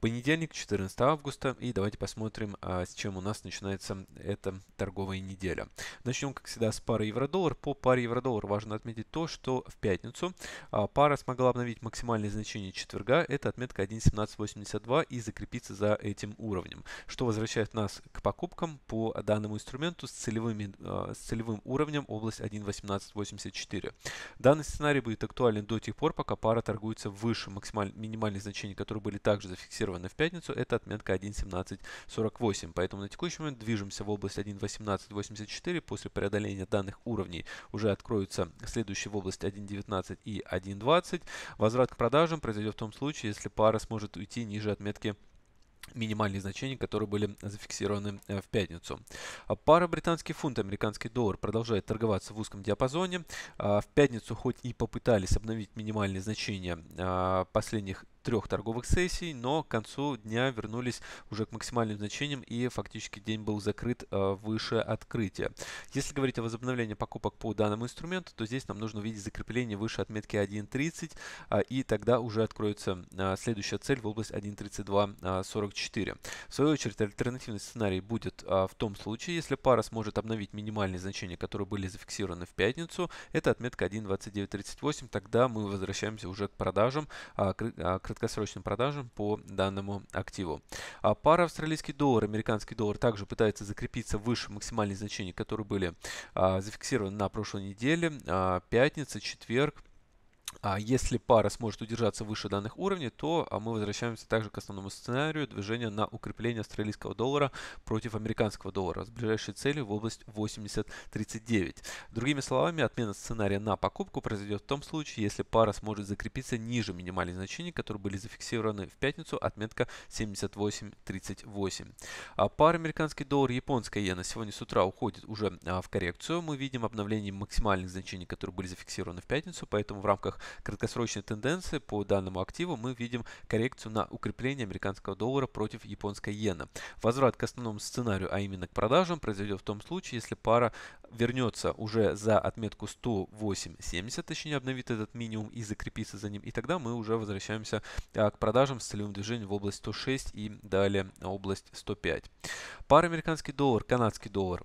Понедельник, 14 августа, и давайте посмотрим, а, с чем у нас начинается эта торговая неделя. Начнем, как всегда, с пары евро-доллар. По паре евро-доллар важно отметить то, что в пятницу а, пара смогла обновить максимальное значение четверга, это отметка 1.1782 и закрепиться за этим уровнем, что возвращает нас к покупкам по данному инструменту с, целевыми, а, с целевым уровнем область 1.1884. Данный сценарий будет актуален до тех пор, пока пара торгуется выше максималь... минимальных значений, которые были также зафиксированы зафиксированы в пятницу, это отметка 1.1748. Поэтому на текущий момент движемся в область 1.1884. После преодоления данных уровней уже откроются следующие в область 1.19 и 1.20. Возврат к продажам произойдет в том случае, если пара сможет уйти ниже отметки минимальные значения, которые были зафиксированы э, в пятницу. А пара британский фунт американский доллар продолжает торговаться в узком диапазоне. А в пятницу хоть и попытались обновить минимальные значения а, последних трех торговых сессий, но к концу дня вернулись уже к максимальным значениям и фактически день был закрыт э, выше открытия. Если говорить о возобновлении покупок по данному инструменту, то здесь нам нужно увидеть закрепление выше отметки 1.30 а, и тогда уже откроется а, следующая цель в область 1.3244. А, в свою очередь альтернативный сценарий будет в том случае, если пара сможет обновить минимальные значения, которые были зафиксированы в пятницу, это отметка 1.2938, тогда мы возвращаемся уже к продажам, к краткосрочным продажам по данному активу. А пара австралийский доллар, американский доллар также пытается закрепиться выше максимальных значений, которые были а, зафиксированы на прошлой неделе. А, пятница, четверг, а если пара сможет удержаться выше данных уровней, то а, мы возвращаемся также к основному сценарию движения на укрепление австралийского доллара против американского доллара с ближайшей целью в область 80.39. Другими словами, отмена сценария на покупку произойдет в том случае, если пара сможет закрепиться ниже минимальных значений, которые были зафиксированы в пятницу, отметка 78.38. А пара американский доллар и японская иена сегодня с утра уходит уже а, в коррекцию. Мы видим обновление максимальных значений, которые были зафиксированы в пятницу, поэтому в рамках данных краткосрочной тенденции по данному активу мы видим коррекцию на укрепление американского доллара против японской иены. Возврат к основному сценарию, а именно к продажам, произойдет в том случае, если пара вернется уже за отметку 108.70, точнее обновит этот минимум и закрепится за ним, и тогда мы уже возвращаемся а, к продажам с целевым движением в область 106 и далее область 105. Пара американский доллар, канадский доллар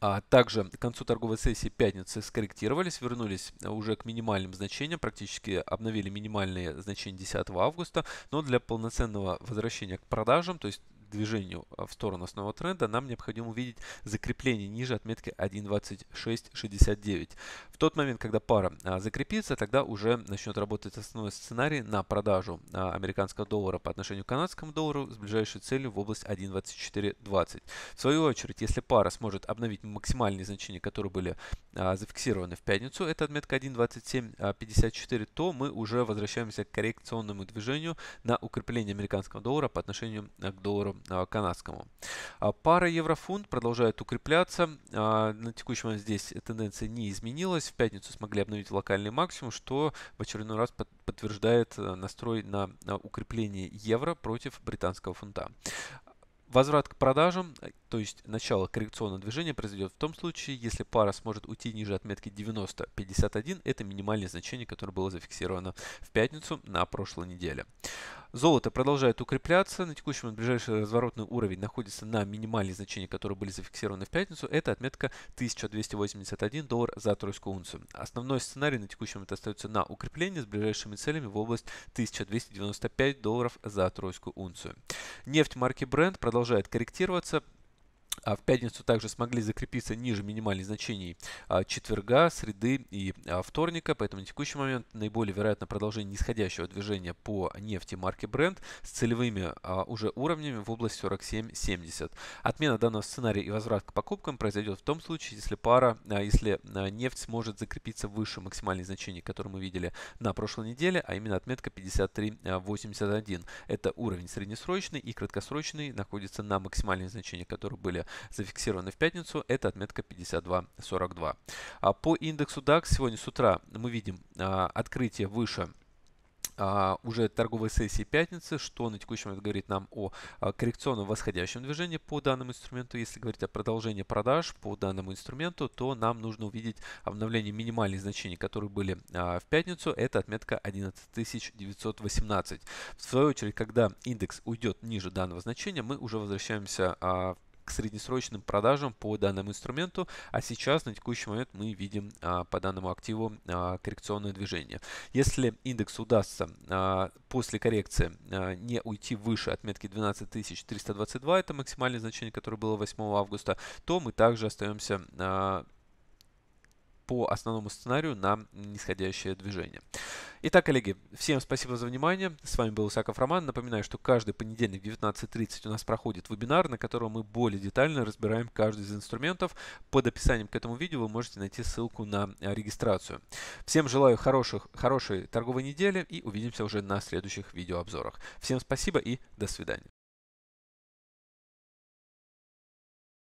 а также к концу торговой сессии пятницы скорректировались, вернулись э, уже к минимальным значениям, практически обновили минимальные значения 10 августа, но для полноценного возвращения к продажам, то есть движению а, в сторону основного тренда, нам необходимо увидеть закрепление ниже отметки 1.2669. В тот момент, когда пара а, закрепится, тогда уже начнет работать основной сценарий на продажу а, американского доллара по отношению к канадскому доллару с ближайшей целью в область 1.2420. В свою очередь, если пара сможет обновить максимальные значения, которые были зафиксированы в пятницу, это отметка 1.2754, то мы уже возвращаемся к коррекционному движению на укрепление американского доллара по отношению к доллару Э, канадскому. А пара еврофунт продолжает укрепляться. А, на текущем здесь тенденция не изменилась. В пятницу смогли обновить локальный максимум, что в очередной раз подтверждает э, настрой на укрепление евро против британского фунта. Возврат к продажам, э, то есть начало коррекционного движения произойдет в том случае, если пара сможет уйти ниже отметки 90.51, это минимальное значение, которое было зафиксировано в пятницу на прошлой неделе. Золото продолжает укрепляться. На текущий момент ближайший разворотный уровень находится на минимальных значениях, которые были зафиксированы в пятницу. Это отметка 1281 доллар за тройскую унцию. Основной сценарий на текущий момент остается на укрепление с ближайшими целями в область 1295 долларов за тройскую унцию. Нефть марки Brent продолжает корректироваться. А в пятницу также смогли закрепиться ниже минимальных значений а, четверга, среды и а, вторника, поэтому на текущий момент наиболее вероятно продолжение нисходящего движения по нефти марки Brent с целевыми а, уже уровнями в область 47.70. Отмена данного сценария и возврат к покупкам произойдет в том случае, если пара, если нефть сможет закрепиться выше максимальных значений, которые мы видели на прошлой неделе, а именно отметка 53.81. Это уровень среднесрочный и краткосрочный находится на максимальных значениях, которые были зафиксированы в пятницу, это отметка 52.42. А по индексу DAX сегодня с утра мы видим а, открытие выше а, уже торговой сессии пятницы, что на текущий момент говорит нам о uh, коррекционном восходящем движении по данному инструменту. Если говорить о продолжении продаж по данному инструменту, то нам нужно увидеть обновление минимальных значений, которые были а, в пятницу. Это отметка 11918. В свою очередь, когда индекс уйдет ниже данного значения, мы уже возвращаемся в к среднесрочным продажам по данному инструменту, а сейчас на текущий момент мы видим а, по данному активу а, коррекционное движение. Если индекс удастся а, после коррекции не уйти выше отметки 12322, это максимальное значение, которое было 8 августа, то мы также остаемся по основному сценарию на нисходящее движение. Итак, коллеги, всем спасибо за внимание. С вами был Усаков Роман. Напоминаю, что каждый понедельник в 19.30 у нас проходит вебинар, на котором мы более детально разбираем каждый из инструментов. Под описанием к этому видео вы можете найти ссылку на э, регистрацию. Всем желаю хороших, хорошей торговой недели и увидимся уже на следующих видеообзорах. Всем спасибо и до свидания.